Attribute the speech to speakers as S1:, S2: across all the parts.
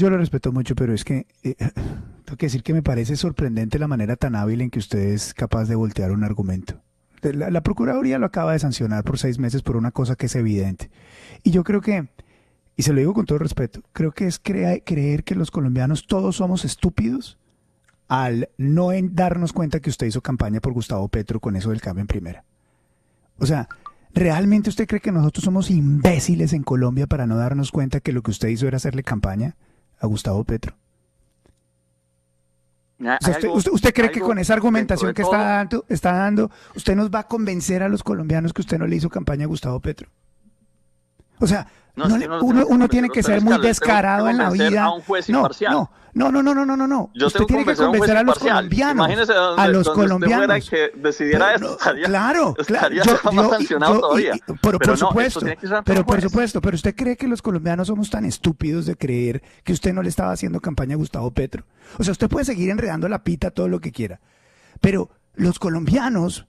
S1: Yo lo respeto mucho, pero es que eh, tengo que decir que me parece sorprendente la manera tan hábil en que usted es capaz de voltear un argumento. La, Procuraduría lo acaba de sancionar por seis meses por una cosa que es evidente. Y yo creo que, y se lo digo con todo respeto, creo que es creer que los colombianos todos somos estúpidos al no darnos cuenta que usted hizo campaña por Gustavo Petro con eso del cambio en primera. O sea, ¿realmente usted cree que nosotros somos imbéciles en Colombia para no darnos cuenta que lo que usted hizo era hacerle campaña? a Gustavo Petro. Ah, usted, cree que con esa argumentación que está dando, está dando, usted nos va a convencer a los colombianos que usted no le hizo campaña a Gustavo Petro? O sea, no, uno, tiene que ser muy descarado en la vida. no, no, no, no, no, no, no, Usted tiene que convencer a, los colombianos. Imagínese a los colombianos. decidiera claro, claro. Yo, sancionado todavía. pero, por supuesto, pero por supuesto, pero usted cree que los colombianos somos tan estúpidos de creer que usted no le estaba haciendo campaña a Gustavo Petro. O sea, usted puede seguir enredando la pita todo lo que quiera, pero los colombianos,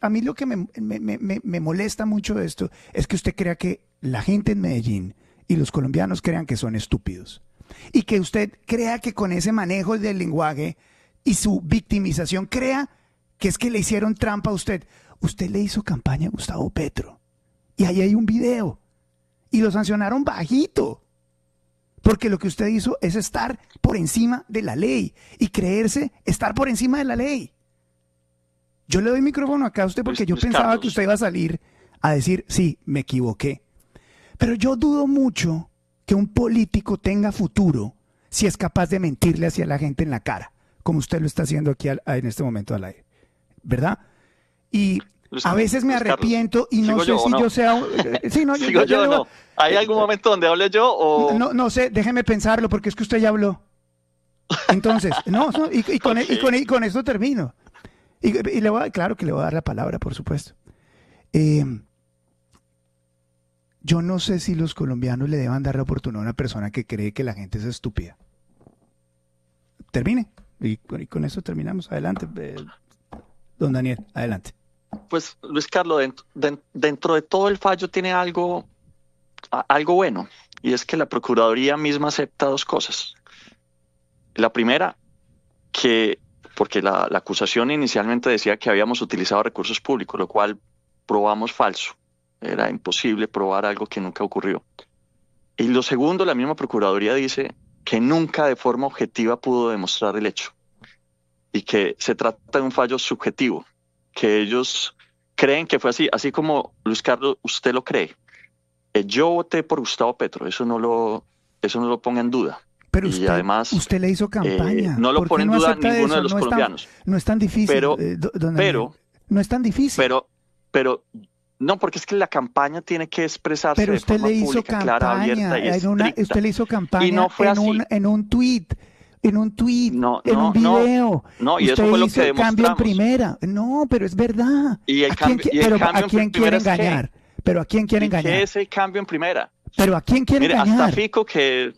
S1: a mí lo que me, me molesta mucho de esto es que usted crea que la gente en Medellín y los colombianos crean que son estúpidos. Y que usted crea que con ese manejo del lenguaje y su victimización crea que es que le hicieron trampa a usted. Usted le hizo campaña a Gustavo Petro. Y ahí hay un video. Y lo sancionaron bajito. Porque lo que usted hizo es estar por encima de la ley y creerse estar por encima de la ley. Yo le doy micrófono acá a usted porque pues, yo pues, pensaba que usted iba a salir a decir, sí, me equivoqué. Pero yo dudo mucho que un político tenga futuro si es capaz de mentirle hacia la gente en la cara, como usted lo está haciendo aquí en este momento al aire. ¿Verdad? Y pues, a veces me arrepiento y no sé si yo sea Sí, no, yo, ¿Hay eh, algún momento
S2: donde hable yo o...? No,
S1: no sé, déjeme pensarlo porque es que usted ya habló. Entonces, no, y, con, e, y, con, e, esto termino. Y, le claro que le voy a dar la palabra, por supuesto. Eh, yo no sé si los colombianos le deban dar la oportunidad a una persona que cree que la gente es estúpida. Termine. Y, con eso terminamos. Adelante, eh, don Daniel. Adelante.
S2: Pues Luis Carlos, dentro, de, todo el fallo tiene algo, algo bueno, y es que la Procuraduría misma acepta dos cosas. La primera, que porque la, acusación inicialmente decía que habíamos utilizado recursos públicos, lo cual probamos falso. Era imposible probar algo que nunca ocurrió. Y lo segundo, la misma Procuraduría dice que nunca de forma objetiva pudo demostrar el hecho y que se trata de un fallo subjetivo, que ellos creen que fue así, así como Luis Carlos, usted lo cree. Eh, yo voté por Gustavo Petro, eso no lo, eso no lo ponga en duda.
S1: Pero usted, además, usted le hizo eh, campaña. no lo pone en duda ninguno de los colombianos. no es tan difícil. Pero, eh, pero no es tan
S2: difícil. Pero, pero no, porque es que la campaña tiene que expresarse Pero usted de forma le hizo pública, campaña, clara, abierta y en una,
S1: Usted le hizo campaña y no fue en, así. Un, en un tweet, en un tweet, no, en un video. No, y usted eso fue lo que demostramos. cambio en primera. No, pero es verdad.
S2: ¿Y el ¿A quién, y a quién quiere engañar?
S1: ¿Qué
S2: es el cambio en primera?
S1: ¿Pero a quién quiere engañar? Hasta
S2: Fico que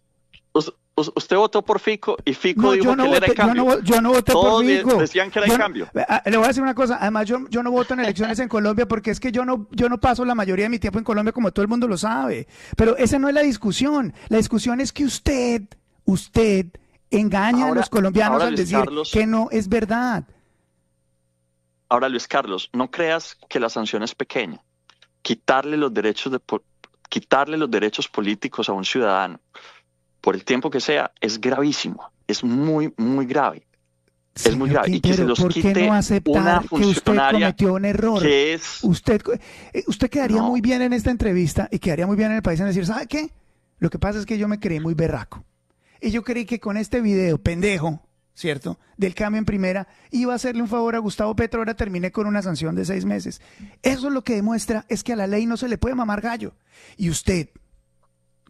S2: usted votó por Fico y Fico dijo que cambio. Yo no, voté por Fico. decían que era el cambio.
S1: Eh, ah, le voy a decir una cosa, además yo, no voto en elecciones en Colombia porque es que yo no, yo no paso la mayoría de mi tiempo en Colombia como todo el mundo lo sabe. Pero esa no es la discusión. La discusión es que usted, usted engaña a los colombianos al decir que no es verdad.
S2: Ahora, Luis Carlos, no creas que la sanción es pequeña. Quitarle los derechos de quitarle los derechos políticos a un ciudadano por el tiempo que sea, es gravísimo, es muy, muy grave. es muy grave. ¿por qué no aceptar que usted cometió un error?
S1: usted, eh, usted quedaría muy bien en esta entrevista y quedaría muy bien en el país en decir, ¿sabe qué? Lo que pasa es que yo me creí muy berraco. Y yo creí que con este video, pendejo, ¿cierto? Del cambio en primera, iba a hacerle un favor a Gustavo Petro, ahora terminé con una sanción de seis meses. Eso lo que demuestra es que a la ley no se le puede mamar gallo. Y usted,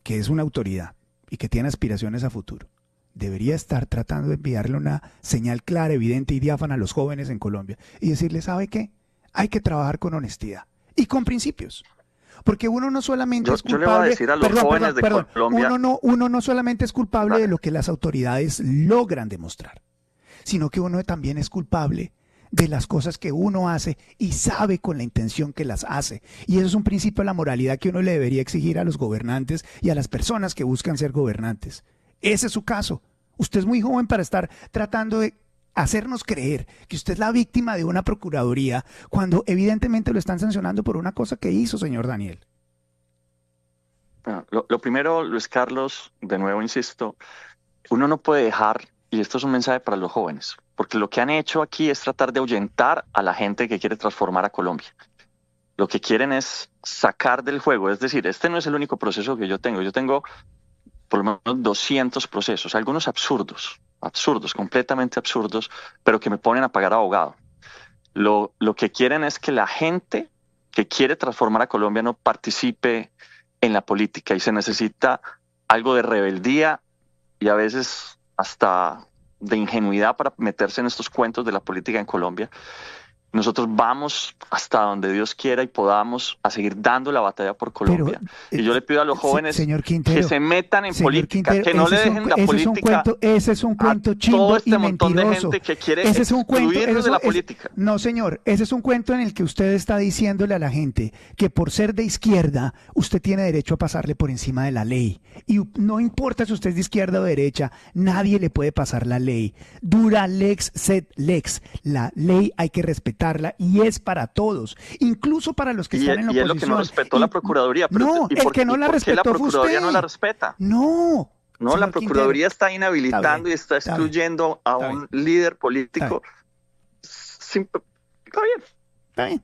S1: que es una autoridad, y que tiene aspiraciones a futuro. Debería estar tratando de enviarle una señal clara, evidente y diáfana a los jóvenes en Colombia y decirle, ¿sabe qué? Hay que trabajar con honestidad y con principios. Porque uno no solamente es culpable. uno no solamente es culpable de lo que las autoridades logran demostrar, sino que uno también es culpable de las cosas que uno hace y sabe con la intención que las hace. Y eso es un principio de la moralidad que uno le debería exigir a los gobernantes y a las personas que buscan ser gobernantes. Ese es su caso. Usted es muy joven para estar tratando de hacernos creer que usted es la víctima de una procuraduría cuando evidentemente lo están sancionando por una cosa que hizo, señor Daniel.
S2: lo primero, Luis Carlos, de nuevo insisto, uno no puede dejar, y esto es un mensaje para los jóvenes, porque lo que han hecho aquí es tratar de ahuyentar a la gente que quiere transformar a Colombia. Lo que quieren es sacar del juego, es decir, este no es el único proceso que yo tengo, yo tengo por lo menos 200 procesos, algunos absurdos, absurdos, completamente absurdos, pero que me ponen a pagar abogado. Lo, lo que quieren es que la gente que quiere transformar a Colombia no participe en la política y se necesita algo de rebeldía y a veces hasta de ingenuidad para meterse en estos cuentos de la política en Colombia nosotros vamos hasta donde Dios quiera y podamos a seguir dando la batalla por Colombia. Eh, y yo le pido a los jóvenes que se metan en política, que no le dejen la política. Es
S1: este ese es un cuento chingo y mentiroso. ese es un cuento, de la política. No, señor, ese es un cuento en el que usted está diciéndole a la gente que por ser de izquierda, usted tiene derecho a pasarle por encima de la ley. Y no importa si usted es de izquierda o derecha, nadie le puede pasar la ley. Dura lex sed lex. La ley hay que respetar y es para todos, incluso para los que están e- en la oposición. Y es lo que no respetó la Procuraduría. Pero no, el por, que no la respetó la Procuraduría no la respeta? No.
S2: No, la Procuraduría está inhabilitando y está excluyendo a un líder político.
S1: está bien. Está bien.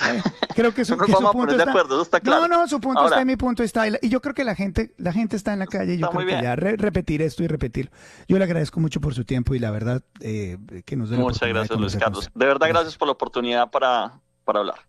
S1: creo que su, punto está. De acuerdo, está claro. No, no, su punto está en mi punto está. Y yo creo que la gente, la gente está en la calle. Yo creo que ya repetir esto y repetirlo. Yo le agradezco mucho por su tiempo y la verdad eh, que nos dé Muchas gracias, Luis Carlos. De
S2: verdad, gracias por la oportunidad para, para hablar.